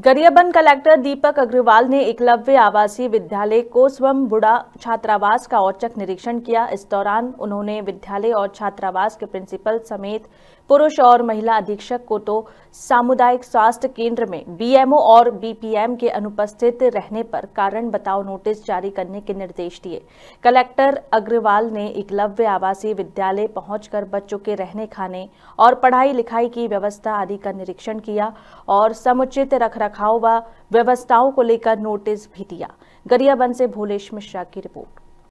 Gariaband collector दीपक अग्रवाल ने एकलव्य आवासीय विद्यालय कोसवम बुढ़ा छात्रावास का औचक निरीक्षण किया इस दौरान उन्होंने विद्यालय और छात्रावास के प्रिंसिपल समेत पुरुष और महिला अधीक्षक को तो सामुदायिक स्वास्थ्य केंद्र में बीएमओ और बीपीएम के अनुपस्थित रहने पर कारण बताओ नोटिस जारी करने के निर्देश दिए कलेक्टर अग्रवाल ने एकलव्य आवासीय विद्यालय पहुंचकर बच्चों के रहने खाने और पढ़ाई लिखाई की व्यवस्था आदि का निरीक्षण किया और समुचित रख रखाव व व्यवस्थाओं को लेकर नोटिस भी दिया गरियाबंद से भोलेश मिश्रा की रिपोर्ट